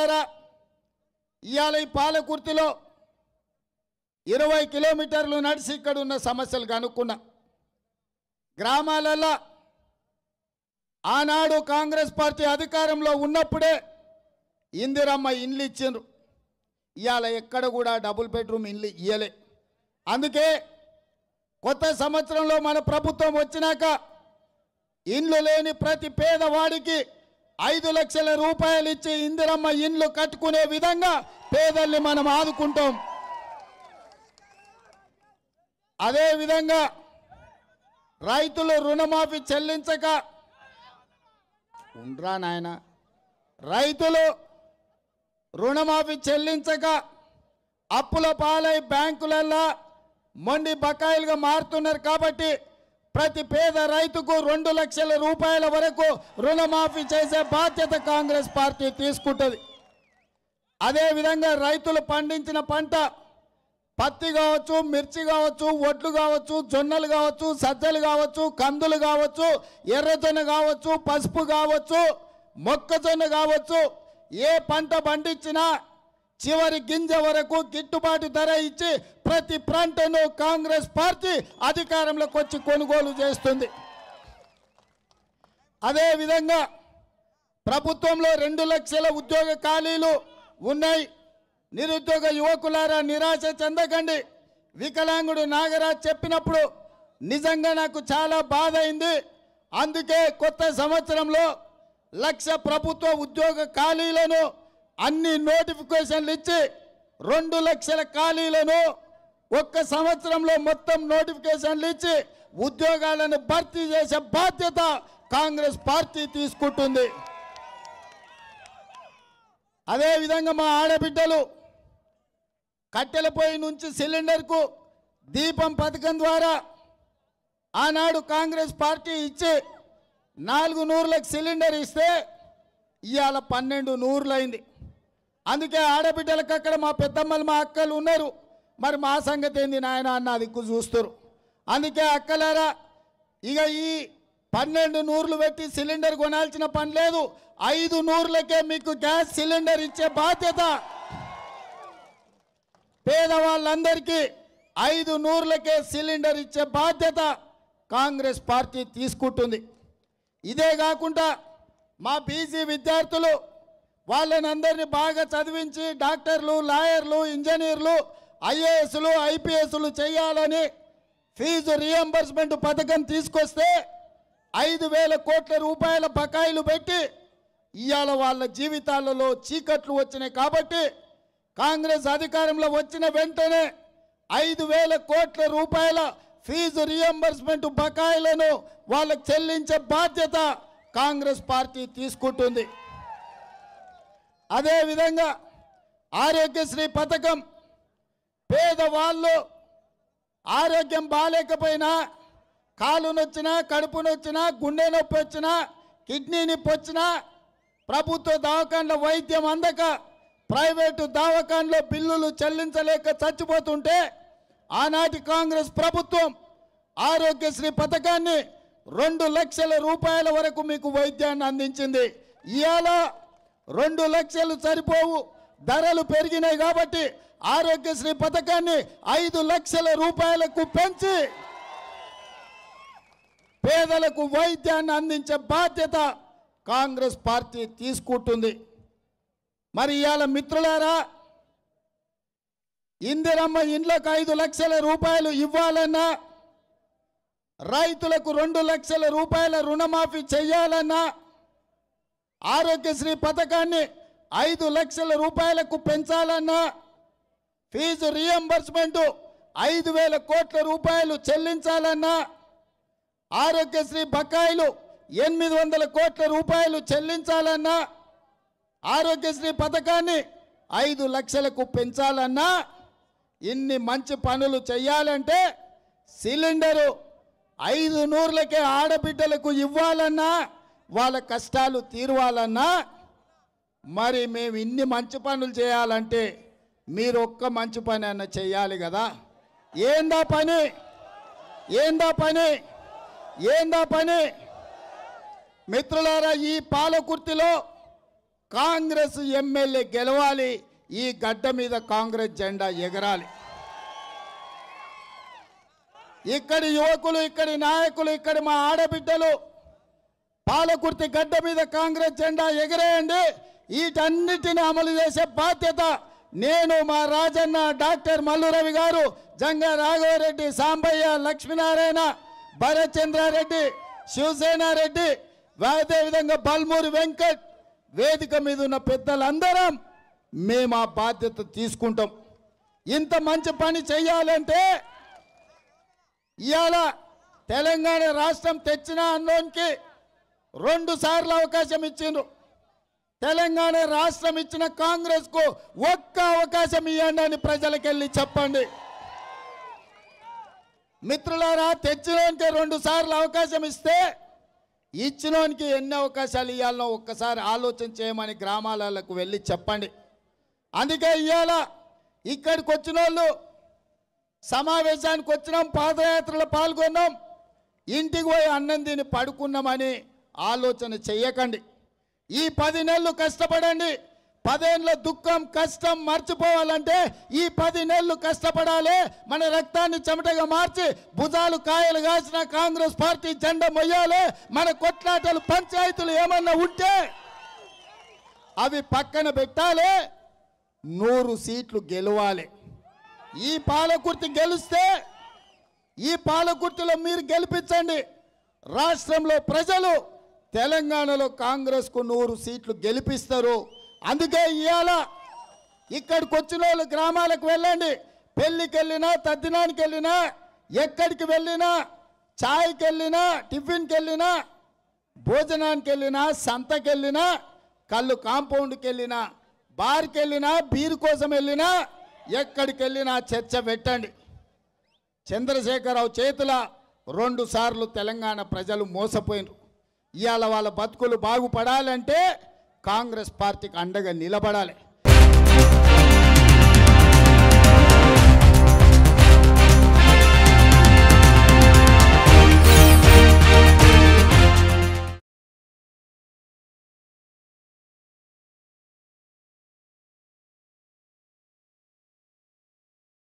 మిత్రులారా ఇవాళ ఈ పాలకుర్తిలో ఇరవై కిలోమీటర్లు నడిచి ఇక్కడ ఉన్న సమస్యలు కనుక్కున్నా గ్రామాలలో ఆనాడు కాంగ్రెస్ పార్టీ అధికారంలో ఉన్నప్పుడే ఇందిరమ్మ ఇండ్లు ఇచ్చిండ్రు ఇవాళ ఎక్కడ కూడా డబుల్ బెడ్రూమ్ ఇండ్లు ఇయ్యలే అందుకే కొత్త సంవత్సరంలో మన ప్రభుత్వం వచ్చినాక ఇండ్లు లేని ప్రతి పేదవాడికి ఐదు లక్షల రూపాయలు ఇచ్చి ఇందిరమ్మ ఇండ్లు కట్టుకునే విధంగా పేదల్ని మనం ఆదుకుంటాం అదేవిధంగా రైతులు రుణమాఫీ చెల్లించక ఉండ్రా నాయన రైతులు రుణమాఫీ చెల్లించక అప్పుల పాలై బ్యాంకులల్లా మొండి బకాయిలుగా మారుతున్నారు కాబట్టి ప్రతి పేద రైతుకు రెండు లక్షల రూపాయల వరకు రుణమాఫీ చేసే బాధ్యత కాంగ్రెస్ పార్టీ తీసుకుంటుంది అదేవిధంగా రైతులు పండించిన పంట పత్తి కావచ్చు మిర్చి కావచ్చు ఒడ్లు కావచ్చు జొన్నలు కావచ్చు సజ్జలు కావచ్చు కందులు కావచ్చు ఎర్రజొన్న కావచ్చు పసుపు కావచ్చు మొక్కజొన్న కావచ్చు ఏ పంట పండించినా చివరి గింజ వరకు గిట్టుబాటు ధర ఇచ్చి ప్రతి ప్రాంతంలో కాంగ్రెస్ పార్టీ అధికారంలోకి వచ్చి కొనుగోలు చేస్తుంది అదేవిధంగా ప్రభుత్వంలో రెండు లక్షల ఉద్యోగ ఖాళీలు ఉన్నాయి నిరుద్యోగ యువకులారా నిరాశ చెందకండి వికలాంగుడు నాగరాజ్ చెప్పినప్పుడు నిజంగా నాకు చాలా బాధ అయింది అందుకే కొత్త సంవత్సరంలో లక్ష ప్రభుత్వ ఉద్యోగ ఖాళీలను అన్ని నోటిఫికేషన్లు ఇచ్చి రెండు లక్షల ఖాళీలను ఒక్క సంవత్సరంలో మొత్తం నోటిఫికేషన్లు ఇచ్చి ఉద్యోగాలను భర్తీ చేసే బాధ్యత కాంగ్రెస్ పార్టీ తీసుకుంటుంది అదేవిధంగా మా ఆడబిడ్డలు కట్టెల పొయ్యి నుంచి సిలిండర్కు దీపం పథకం ద్వారా ఆనాడు కాంగ్రెస్ పార్టీ ఇచ్చి నాలుగు నూరులకు సిలిండర్ ఇస్తే ఇవాళ పన్నెండు నూరులైంది అందుకే ఆడబిడ్డలకు అక్కడ మా పెద్దమ్మలు మా అక్కలు ఉన్నారు మరి మా సంగతి ఏంది నాయన అన్న దిక్కు చూస్తారు అందుకే అక్కలారా ఇక ఈ పన్నెండు నూర్లు పెట్టి సిలిండర్ కొనాల్సిన పని లేదు ఐదు నూర్లకే మీకు గ్యాస్ సిలిండర్ ఇచ్చే బాధ్యత పేదవాళ్ళందరికీ ఐదు నూర్లకే సిలిండర్ ఇచ్చే బాధ్యత కాంగ్రెస్ పార్టీ తీసుకుంటుంది ఇదే కాకుండా మా బీసీ విద్యార్థులు వాళ్ళని అందరినీ బాగా చదివించి డాక్టర్లు లాయర్లు ఇంజనీర్లు ఐఏఎస్లు ఐపీఎస్లు చేయాలని ఫీజు రీఎంబర్స్మెంట్ పథకం తీసుకొస్తే ఐదు వేల కోట్ల రూపాయల బకాయిలు పెట్టి ఇవాళ వాళ్ళ జీవితాలలో చీకట్లు వచ్చినాయి కాబట్టి కాంగ్రెస్ అధికారంలో వచ్చిన వెంటనే ఐదు వేల కోట్ల రూపాయల ఫీజు రీఎంబర్స్మెంట్ బకాయిలను వాళ్ళకు చెల్లించే బాధ్యత కాంగ్రెస్ పార్టీ తీసుకుంటుంది అదేవిధంగా ఆరోగ్యశ్రీ పథకం పేదవాళ్ళు ఆరోగ్యం బాగాలేకపోయినా కాలు నొచ్చినా కడుపు నొచ్చినా గుండె నొప్పి వచ్చినా కిడ్నీ నొప్పి వచ్చినా ప్రభుత్వ దవాఖాన్ల వైద్యం అందక ప్రైవేటు దవాఖాన్లో బిల్లులు చెల్లించలేక చచ్చిపోతుంటే ఆనాటి కాంగ్రెస్ ప్రభుత్వం ఆరోగ్యశ్రీ పథకాన్ని రెండు లక్షల రూపాయల వరకు మీకు వైద్యాన్ని అందించింది ఇవాళ రెండు లక్షలు సరిపోవు ధరలు పెరిగినాయి కాబట్టి ఆరోగ్యశ్రీ పథకాన్ని ఐదు లక్షల రూపాయలకు పెంచి పేదలకు వైద్యాన్ని అందించే బాధ్యత కాంగ్రెస్ పార్టీ తీసుకుంటుంది మరి ఇవాళ మిత్రులారా ఇందిరమ్మ ఇండ్లకు ఐదు లక్షల రూపాయలు ఇవ్వాలన్నా రైతులకు రెండు లక్షల రూపాయల రుణమాఫీ చేయాలన్నా ఆరోగ్యశ్రీ పథకాన్ని ఐదు లక్షల రూపాయలకు పెంచాలన్నా ఫీజు రియంబర్స్మెంటు ఐదు వేల కోట్ల రూపాయలు చెల్లించాలన్నా ఆరోగ్యశ్రీ బకాయిలు ఎనిమిది వందల కోట్ల రూపాయలు చెల్లించాలన్నా ఆరోగ్యశ్రీ పథకాన్ని ఐదు లక్షలకు పెంచాలన్నా ఇన్ని మంచి పనులు చేయాలంటే సిలిండరు ఐదు నూర్లకే ఆడబిడ్డలకు ఇవ్వాలన్నా వాళ్ళ కష్టాలు తీరవాలన్నా మరి మేము ఇన్ని మంచి పనులు చేయాలంటే మీరు ఒక్క మంచి పని అన్న చేయాలి కదా ఏందా పని ఏందా పని ఏందా పని మిత్రులారా ఈ పాలకుర్తిలో కాంగ్రెస్ ఎమ్మెల్యే గెలవాలి ఈ గడ్డ మీద కాంగ్రెస్ జెండా ఎగరాలి ఇక్కడి యువకులు ఇక్కడి నాయకులు ఇక్కడి మా ఆడబిడ్డలు పాలకుర్తి గడ్డ మీద కాంగ్రెస్ జెండా ఎగిరేయండి వీటన్నిటిని అమలు చేసే బాధ్యత నేను మా రాజన్న డాక్టర్ మల్లురవి గారు జంగ రాఘవరెడ్డి సాంబయ్య లక్ష్మీనారాయణ భరత్చంద్రారెడ్డి శివసేనారెడ్డి అదేవిధంగా బల్మూరి వెంకట్ వేదిక మీద ఉన్న పెద్దలందరం మేము ఆ బాధ్యత తీసుకుంటాం ఇంత మంచి పని చేయాలంటే ఇవాళ తెలంగాణ రాష్ట్రం తెచ్చిన అన్నోనికి రెండు సార్లు అవకాశం ఇచ్చిండ్రు తెలంగాణ రాష్ట్రం ఇచ్చిన కాంగ్రెస్కు ఒక్క అవకాశం ఇవ్వండి అని ప్రజలకెళ్ళి చెప్పండి మిత్రులారా తెచ్చినోనికి రెండు సార్లు అవకాశం ఇస్తే ఇచ్చినోనికి ఎన్ని అవకాశాలు ఇవ్వాలనో ఒక్కసారి ఆలోచన చేయమని గ్రామాలకు వెళ్ళి చెప్పండి అందుకే ఇవాళ ఇక్కడికి వచ్చిన వాళ్ళు సమావేశానికి వచ్చినాం పాదయాత్రలో పాల్గొన్నాం ఇంటికి పోయి అన్నం తిని పడుకున్నామని ఆలోచన చెయ్యకండి ఈ పది నెలలు కష్టపడండి పదేళ్ళ దుఃఖం కష్టం మర్చిపోవాలంటే ఈ పది నెలలు కష్టపడాలి మన రక్తాన్ని చెమటగా మార్చి భుజాలు కాయలు కాసిన కాంగ్రెస్ పార్టీ జెండా మొయ్యాలి మన కొట్లాటలు పంచాయతీలు ఏమన్నా ఉంటే అవి పక్కన పెట్టాలి నూరు సీట్లు గెలవాలి ఈ పాలకుర్తి గెలిస్తే ఈ పాలకుర్తిలో మీరు గెలిపించండి రాష్ట్రంలో ప్రజలు తెలంగాణలో కాంగ్రెస్కు నూరు సీట్లు గెలిపిస్తారు అందుకే ఇవాళ ఇక్కడికి వచ్చిన వాళ్ళు గ్రామాలకు వెళ్ళండి పెళ్ళికి వెళ్ళినా తద్దినానికి వెళ్ళినా ఎక్కడికి వెళ్ళినా ఛాయ్కి వెళ్ళినా టిఫిన్కి వెళ్ళినా భోజనానికి వెళ్ళినా సంతకి వెళ్ళినా కళ్ళు కాంపౌండ్కి వెళ్ళినా బార్కి వెళ్ళినా బీర్ కోసం వెళ్ళినా ఎక్కడికి వెళ్ళినా చర్చ పెట్టండి చంద్రశేఖరరావు చేతుల రెండు సార్లు తెలంగాణ ప్రజలు మోసపోయినారు ఇవాళ వాళ్ళ బతుకులు బాగుపడాలంటే కాంగ్రెస్ పార్టీకి అండగా నిలబడాలి